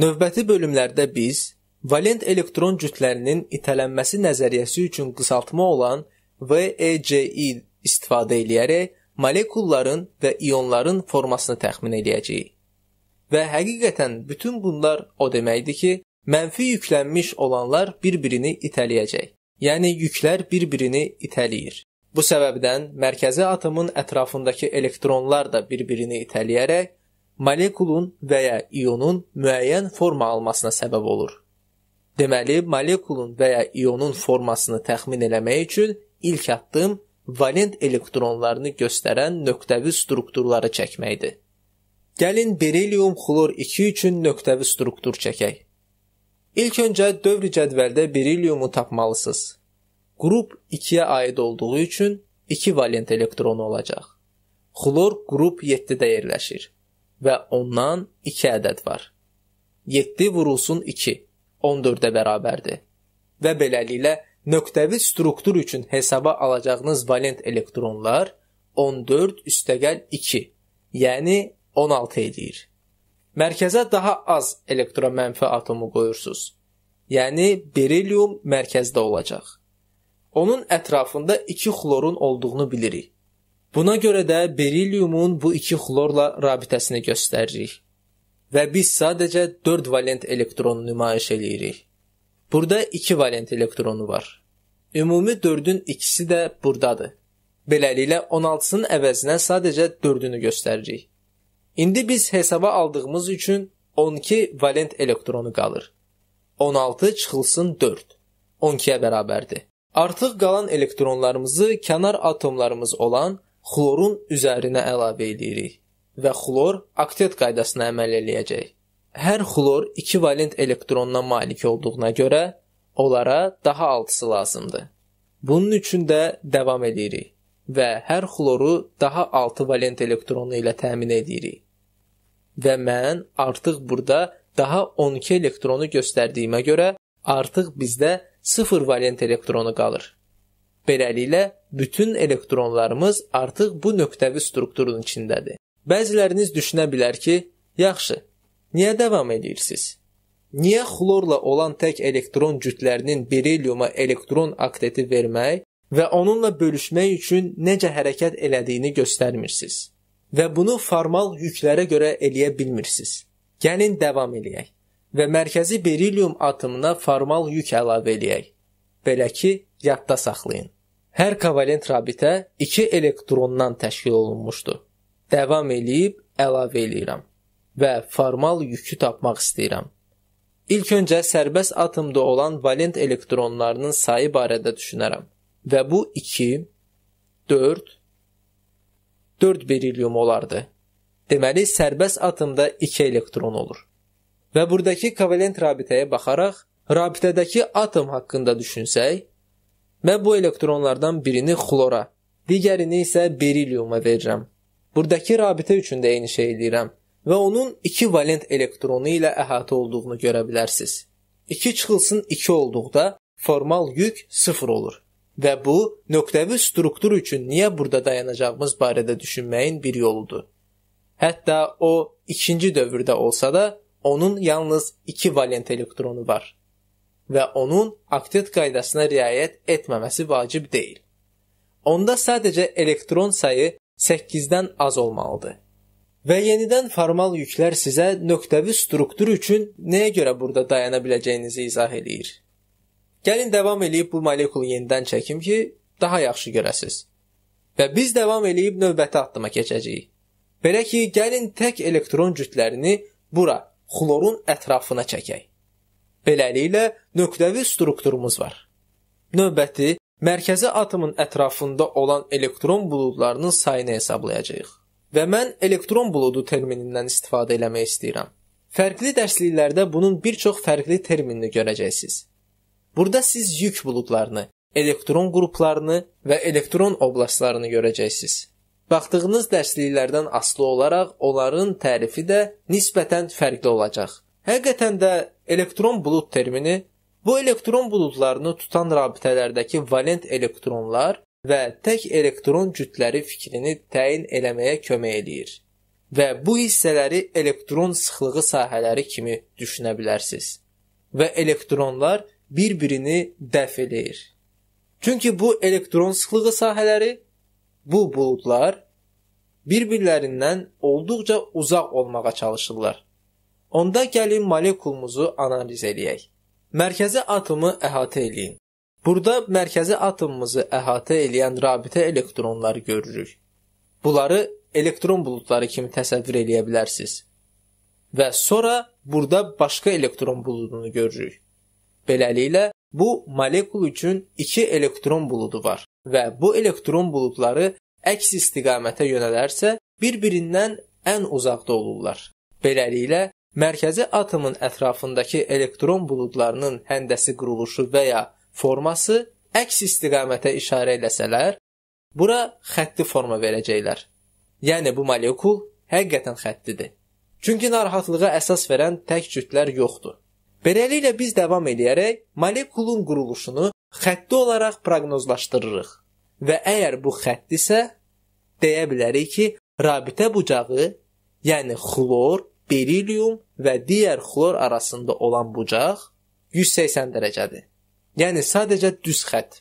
Növbəti bölümlərdə biz valent elektron cütlərinin itələnməsi nəzəriyyəsi üçün qısaltma olan VECI istifadə edərək molekulların və ionların formasını təxmin edəcəyik. Və həqiqətən bütün bunlar o deməkdir ki, mənfi yüklənmiş olanlar bir-birini itələyəcək. Yəni yüklər bir-birini itələyir. Bu səbəbdən mərkəzi atomun ətrafındakı elektronlar da bir-birini itələyərək molekulun və ya ionun müəyyən forma almasına səbəb olur. Deməli, molekulun və ya ionun formasını təxmin eləmək üçün ilk addım valent elektronlarını göstərən nöqtəvi strukturları çəkməkdir. Gəlin berilium xlor 2 üçün nöqtəvi struktur çəkək. İlk öncə dövr cədvəldə beriliumu tapmalısınız. Qrup 2-yə aid olduğu üçün 2 valent elektronu olacaq. Xlor qrup 7-də yerləşir və ondan 2 ədəd var. 7 vurulsun 2 14-ə bərabərdir. Və beləliklə nöqtəvi struktur üçün hesaba alacağınız valent elektronlar 14 üstəgəl 2, yəni 16 edir. Mərkəzə daha az elektromənfi atomu qoyursunuz. Yəni berilium mərkəzdə olacaq. Onun ətrafında 2 xlorun olduğunu bilirik. Buna görə də beriliumun bu iki xlorla rabitəsini göstəririk. Və biz sadəcə 4 valent elektronu nümayiş eləyirik. Burada 2 valent elektronu var. Ümumi 4-ün ikisi də burdadır. Beləliklə 16-sının əvəzinə sadəcə 4-ünü göstəririk. İndi biz hesaba aldığımız üçün 12 valent elektronu qalır. 16 çıxılsın 4. 12-yə bərabərdir. Artıq qalan elektronlarımızı kənar atomlarımız olan xlorun üzərinə əlavə edirik və xlor oktet qaydasına əməl eləyəcək. Hər xlor 2 valent elektronuna malik olduğuna görə onlara daha altısı lazımdır. Bunun üçün də davam edirik və hər xloru daha 6 valent elektronu ilə təmin edirik. Və mən artıq burada daha 12 elektronu göstərdiyimə görə artıq bizdə 0 valent elektronu qalır. Beləliklə, bütün elektronlarımız artıq bu nöqtəvi strukturun içindədir. Bəziləriniz düşünə bilər ki, yaxşı, niyə davam edirsiniz? Niyə xlorla olan tək elektron cütlərinin bereliuma elektron akteti vermək və onunla bölüşmək üçün necə hərəkət elədiyini göstərmirsiniz? Və bunu formal yüklərə görə eləyə bilmirsiniz. Gəlin davam eləyək və mərkəzi berilium atomuna formal yük əlavə eləyək. Belə ki, yadda saxlayın. Hər kovalent rabitə 2 elektrondan təşkil olunmuşdu. Davam eləyib əlavə eləyirəm və formal yükü tapmaq istəyirəm. İlk öncə sərbəst atomda olan valent elektronlarının sayı barədə düşünərəm və bu 2 4 4 berilyum olardı. Deməli sərbəst atomda 2 elektron olur. Və burdakı kovalent rabitəyə baxaraq rabitədəki atom haqqında düşünsək, Mən bu elektronlardan birini xlora, digərini isə beriliuma verirəm. Buradakı rabitə üçün də eyni şey eləyirəm və onun 2 valent elektronu ilə əhatə olduğunu görə bilərsiniz. 2 çıxılsın 2 olduqda formal yük 0 olur. Və bu nöqtəvi struktur üçün niyə burada dayanacağımız barədə düşünməyin bir yoludur. Hətta o ikinci dövrdə olsa da onun yalnız 2 valent elektronu var və onun oktet qaydasına riayət etməməsi vacib deyil. Onda sadəcə elektron sayı 8-dən az olmalıdır. Və yenidən formal yüklər sizə nöqtəvi struktur üçün nəyə görə burada dayana biləcəyinizi izah eləyir. Gəlin davam eləyib bu molekulu yenidən çəkim ki, daha yaxşı görəsiz. Və biz davam eləyib növbəti addıma keçəcəyik. Belə ki, gəlin tək elektron cütlərini bura, xlorun ətrafına çəkək. Beləliklə, nöqtəvi strukturumuz var. Növbəti mərkəzi atomun ətrafında olan elektron buludlarının sayını hesablayacağıq. Və mən elektron buludu terminindən istifadə eləmək istəyirəm. Fərqli dərsliklərdə bunun bir çox fərqli terminini görəcəksiniz. Burada siz yük buludlarını, elektron qruplarını və elektron oblastlarını görəcəksiniz. Baxdığınız dərsliklərdən asılı olaraq onların tərifi də nisbətən fərqli olacaq. Həqiqətən də elektron bulud termini bu elektron buludlarını tutan rabitələrdəki valent elektronlar və tək elektron cütləri fikrini təyin eləməyə kömək eləyir. Və bu hissələri elektron sıxlığı sahələri kimi düşünə bilərsiniz. Və elektronlar bir-birini dəf eləyir. Çünki bu elektron sıxlığı sahələri bu buludlar bir-birlərindən olduqca uzaq olmağa çalışırlar. Onda gəlin molekulumuzu analiz eləyək. Mərkəzi atomu əhatə eləyin. Burada mərkəzi atomumuzu əhatə eləyən rabitə elektronları görürük. Bunları elektron buludları kimi təsəvvür eləyə bilərsiniz. Və sonra burada başqa elektron buludunu görürük. Beləliklə, bu molekul üçün 2 elektron buludu var və bu elektron buludları əks istiqamətə yönələrsə, bir-birindən ən uzaqda olurlar. Beləliklə, Mərkəzi atomun ətrafındakı elektron buludlarının həndəsi quruluşu və ya forması əks istiqamətə işarə eləsələr, bura xətti forma verəcəklər. Yəni bu molekul həqiqətən xəttidir. Çünki narahatlığa əsas verən tək cütlər yoxdur. Beləliklə biz davam eləyərək molekulun quruluşunu xətti olaraq proqnozlaşdırırıq. Və əgər bu xətt isə deyə bilərik ki, rabitə bucağı, yəni xlor berilium və digər xlor arasında olan bucaq 180 dərəcədir. Yəni sadəcə düz xətt.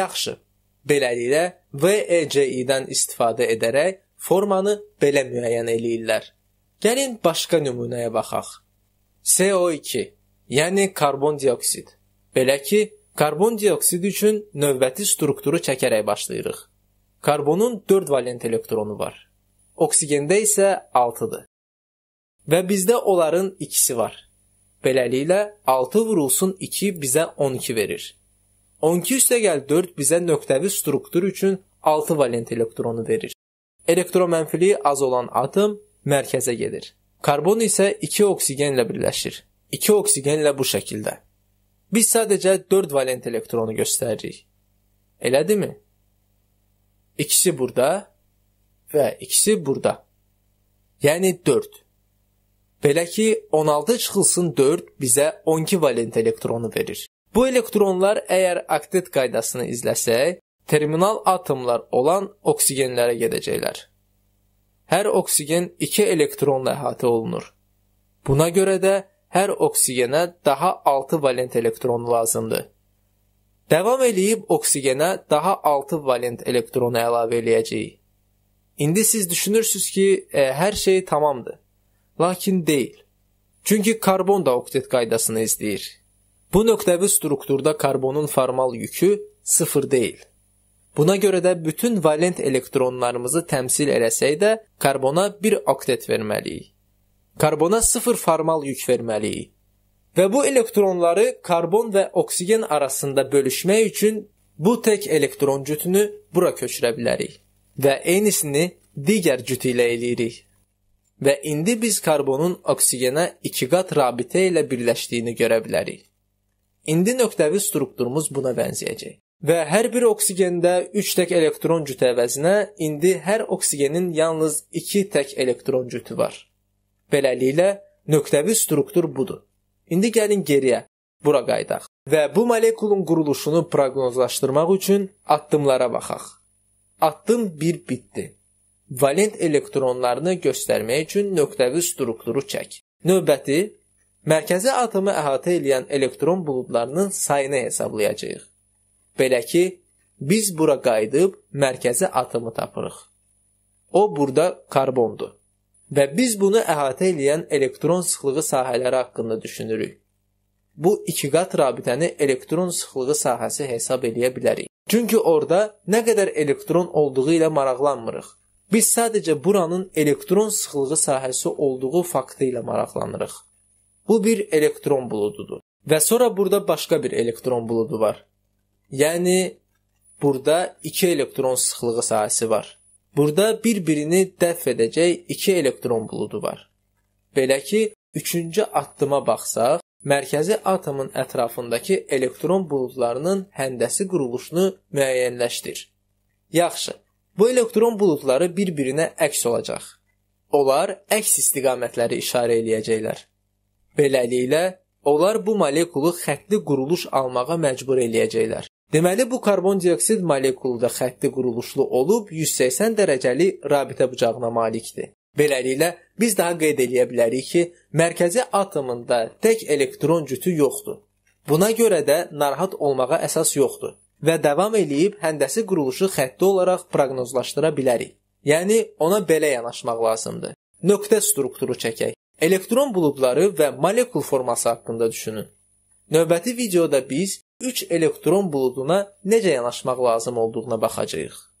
Yaxşı. Beləliklə VECI-dən istifadə edərək formanı belə müəyyən eləyirlər. Gəlin başqa nümunəyə baxaq. CO2, yəni karbon dioksid. Belə ki, karbon dioksid üçün növbəti strukturu çəkərək başlayırıq. Karbonun 4 valent elektronu var. Oksigendə isə 6-dır. Və bizdə onların ikisi var. Beləliklə 6 vurulsun 2 bizə 12 verir. 12 üstə gəl 4 bizə nöqtəvi struktur üçün 6 valent elektronu verir. Elektromənfiliyi az olan atom mərkəzə gedir. Karbon isə 2 oksigenlə birləşir. 2 oksigenlə bu şəkildə. Biz sadəcə 4 valent elektronu göstəririk. Elədimi? İkisi burada və ikisi burada. Yəni 4. Belə ki, 16 çıxılsın 4 bizə 12 valent elektronu verir. Bu elektronlar əgər oktet qaydasını izləsək, terminal atomlar olan oksigenlərə gedəcəklər. Hər oksigen 2 elektronla əhatə olunur. Buna görə də hər oksigenə daha 6 valent elektron lazımdır. Davam eləyib oksigenə daha 6 valent elektronu əlavə eləyəcəyik. İndi siz düşünürsüz ki, e, hər şey tamamdır lakin deyil. Çünki karbon daoksit qaydasını izləyir. Bu nöqtəvi strukturda karbonun formal yükü sıfır deyil. Buna görə də bütün valent elektronlarımızı təmsil eləsək də karbona bir oktet verməliyik. Karbona sıfır formal yük verməliyik. Və bu elektronları karbon və oksigen arasında bölüşmək üçün bu tək elektron cütünü bura köçürə bilərik və eynisini digər cütü ilə eləyirik və indi biz karbonun oksigenə ikiqat rabitə ilə birləşdiyini görə bilərik. İndi nöqtəvi strukturumuz buna bənzəyəcək. Və hər bir oksigendə 3 tək elektron cütü əvəzinə indi hər oksigenin yalnız 2 tək elektron cütü var. Beləliklə, nöqtəvi struktur budur. İndi gəlin geriyə, bura qayıdaq və bu molekulun quruluşunu proqnozlaşdırmaq üçün addımlara baxaq. Addım 1 bitdi valent elektronlarını göstərmək üçün nöqtəvi strukturu çək. Növbəti mərkəzi atomu əhatə edən elektron buludlarının sayını hesablayacağıq. Belə ki, biz bura qayıdıb mərkəzi atomu tapırıq. O burada karbondur. Və biz bunu əhatə edən elektron sıxlığı sahələri haqqında düşünürük. Bu ikiqat rabitəni elektron sıxlığı sahəsi hesab eləyə bilərik. Çünki orada nə qədər elektron olduğu ilə maraqlanmırıq Biz sadəcə buranın elektron sıxlığı sahəsi olduğu faktı ilə maraqlanırıq. Bu bir elektron bulududur. Və sonra burada başqa bir elektron buludu var. Yəni burada 2 elektron sıxlığı sahəsi var. Burada bir-birini dəf edəcək 2 elektron buludu var. Belə ki, 3-cü addıma baxsaq, mərkəzi atomun ətrafındakı elektron buludlarının həndəsi quruluşunu müəyyənləşdir. Yaxşı. Bu elektron buludları bir-birinə əks olacaq. Onlar əks istiqamətləri işarə eləyəcəklər. Beləliklə, onlar bu molekulu xəttli quruluş almağa məcbur eləyəcəklər. Deməli, bu karbondioksid molekulu da xəttli quruluşlu olub 180 dərəcəli rabitə bucağına malikdir. Beləliklə, biz daha qeyd eləyə bilərik ki, mərkəzi atomında tək elektron cütü yoxdur. Buna görə də narahat olmağa əsas yoxdur və davam eləyib həndəsi quruluşu xətti olaraq proqnozlaşdıra bilərik. Yəni ona belə yanaşmaq lazımdır. Nöqtə strukturu çəkək. Elektron buludları və molekul forması haqqında düşünün. Növbəti videoda biz 3 elektron buluduna necə yanaşmaq lazım olduğuna baxacağıq.